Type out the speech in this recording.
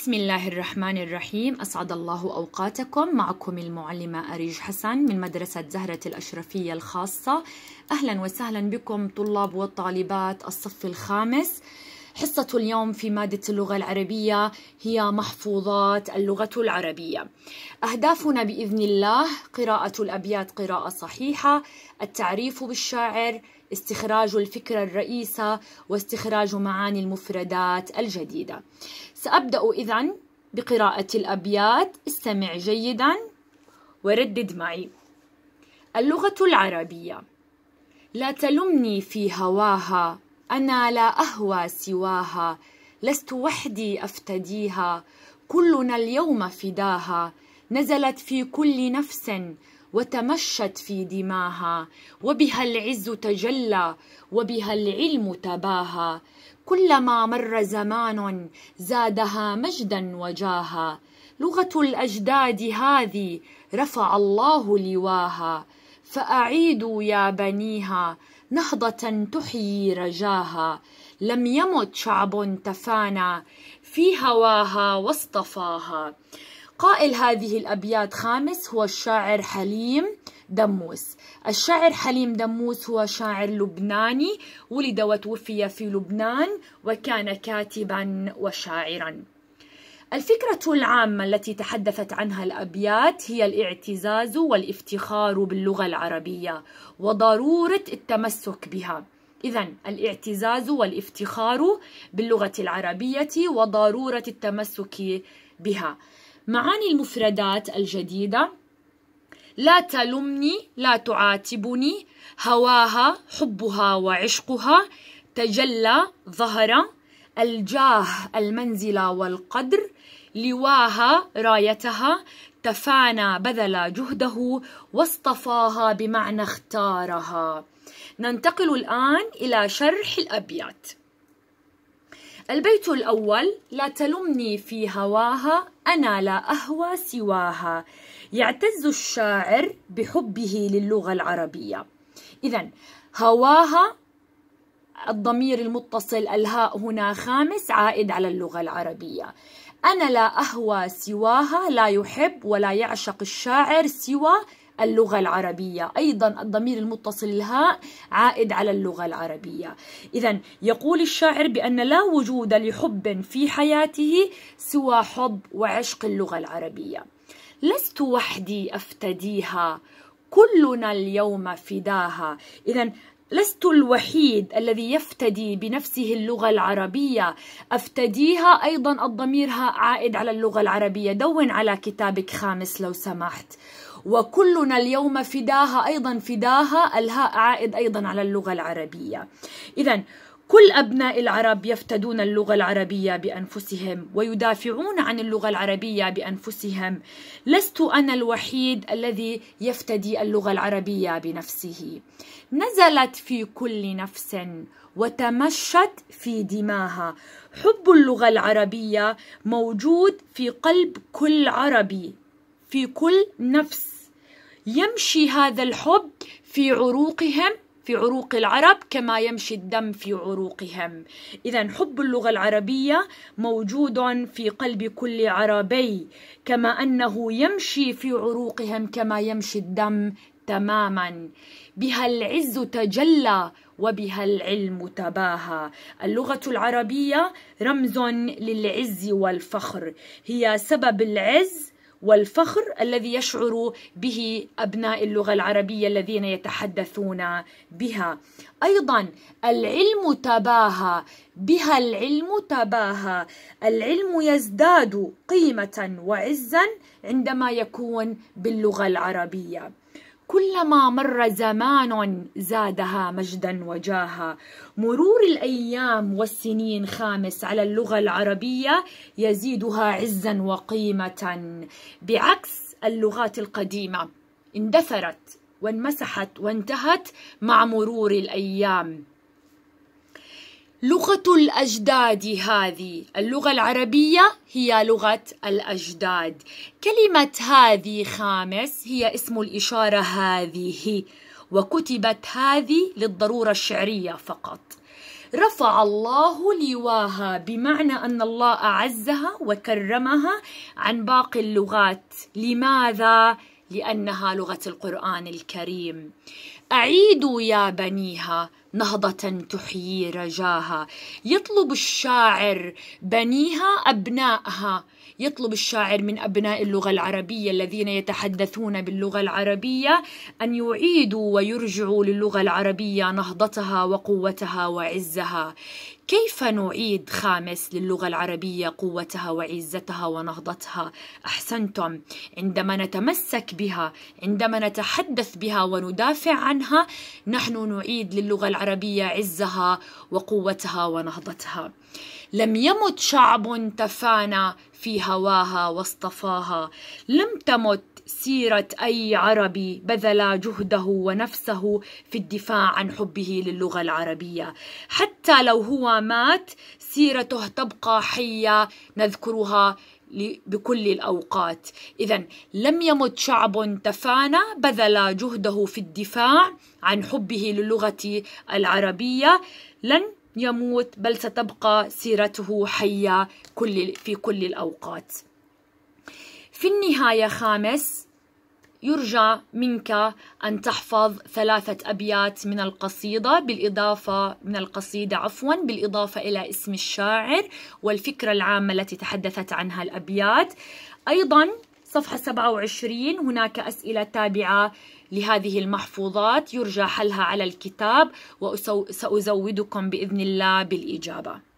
بسم الله الرحمن الرحيم أسعد الله أوقاتكم معكم المعلمة أريج حسن من مدرسة زهرة الأشرفية الخاصة أهلا وسهلا بكم طلاب وطالبات الصف الخامس حصة اليوم في مادة اللغة العربية هي محفوظات اللغة العربية. أهدافنا بإذن الله قراءة الأبيات قراءة صحيحة، التعريف بالشاعر، استخراج الفكرة الرئيسة، واستخراج معاني المفردات الجديدة. سأبدأ إذا بقراءة الأبيات، استمع جيدا وردد معي. اللغة العربية لا تلمني في هواها أنا لا أهوى سواها لست وحدي أفتديها كلنا اليوم فداها نزلت في كل نفس وتمشت في دماها وبها العز تجلى وبها العلم تباهى كلما مر زمان زادها مجدا وجاها لغة الأجداد هذه رفع الله لواها فأعيدوا يا بنيها نهضة تحيي رجاها لم يمت شعب تفانى في هواها واصطفاها قائل هذه الأبيات خامس هو الشاعر حليم دموس الشاعر حليم دموس هو شاعر لبناني ولد وتوفي في لبنان وكان كاتبا وشاعرا الفكرة العامة التي تحدثت عنها الأبيات هي الاعتزاز والافتخار باللغة العربية وضرورة التمسك بها إذا الاعتزاز والافتخار باللغة العربية وضرورة التمسك بها معاني المفردات الجديدة لا تلمني لا تعاتبني هواها حبها وعشقها تجلى ظهر الجاه المنزلة والقدر لواها رايتها تفانى بذل جهده واصطفاها بمعنى اختارها ننتقل الآن إلى شرح الأبيات البيت الأول لا تلمني في هواها أنا لا أهوى سواها يعتز الشاعر بحبه للغة العربية إذا هواها الضمير المتصل الهاء هنا خامس عائد على اللغة العربية أنا لا أهوى سواها لا يحب ولا يعشق الشاعر سوى اللغة العربية أيضا الضمير المتصل الهاء عائد على اللغة العربية إذا يقول الشاعر بأن لا وجود لحب في حياته سوى حب وعشق اللغة العربية لست وحدي أفتديها كلنا اليوم فداها إذا لست الوحيد الذي يفتدي بنفسه اللغة العربية أفتديها أيضا الضمير عائد على اللغة العربية دون على كتابك خامس لو سمحت وكلنا اليوم فداها أيضا فداها الهاء عائد أيضا على اللغة العربية إذا كل أبناء العرب يفتدون اللغة العربية بأنفسهم ويدافعون عن اللغة العربية بأنفسهم لست أنا الوحيد الذي يفتدي اللغة العربية بنفسه نزلت في كل نفس وتمشت في دماها حب اللغة العربية موجود في قلب كل عربي في كل نفس يمشي هذا الحب في عروقهم في عروق العرب كما يمشي الدم في عروقهم اذا حب اللغه العربيه موجود في قلب كل عربي كما انه يمشي في عروقهم كما يمشي الدم تماما بها العز تجلى وبها العلم تباهى اللغه العربيه رمز للعز والفخر هي سبب العز والفخر الذي يشعر به ابناء اللغه العربيه الذين يتحدثون بها ايضا العلم تباهى بها العلم تباهى العلم يزداد قيمه وعزا عندما يكون باللغه العربيه كلما مر زمان زادها مجدا وجاها مرور الايام والسنين خامس على اللغه العربيه يزيدها عزا وقيمه بعكس اللغات القديمه اندثرت وانمسحت وانتهت مع مرور الايام لغة الأجداد هذه اللغة العربية هي لغة الأجداد كلمة هذه خامس هي اسم الإشارة هذه وكتبت هذه للضرورة الشعرية فقط رفع الله لواها بمعنى أن الله أعزها وكرمها عن باقي اللغات لماذا؟ لأنها لغة القرآن الكريم أعيدوا يا بنيها نهضة تحيي رجاها يطلب الشاعر بنيها أبنائها يطلب الشاعر من أبناء اللغة العربية الذين يتحدثون باللغة العربية أن يعيدوا ويرجعوا للغة العربية نهضتها وقوتها وعزها كيف نعيد خامس للغة العربية قوتها وعزتها ونهضتها؟ أحسنتم عندما نتمسك بها عندما نتحدث بها وندافع عنها نحن نعيد للغة العربية عزها وقوتها ونهضتها لم يمت شعب تفانى في هواها واصطفاها لم تمت سيرة أي عربي بذل جهده ونفسه في الدفاع عن حبه للغة العربية حتى لو هو مات سيرته تبقى حية نذكرها بكل الأوقات إذا لم يمت شعب تفانى بذل جهده في الدفاع عن حبه للغة العربية لن يموت بل ستبقى سيرته حية كل في كل الأوقات في النهاية خامس يرجى منك أن تحفظ ثلاثة أبيات من القصيدة بالإضافة من القصيدة عفوا بالإضافة إلى اسم الشاعر والفكرة العامة التي تحدثت عنها الأبيات أيضا صفحة 27 هناك أسئلة تابعة لهذه المحفوظات يرجى حلها على الكتاب وسأزودكم بإذن الله بالإجابة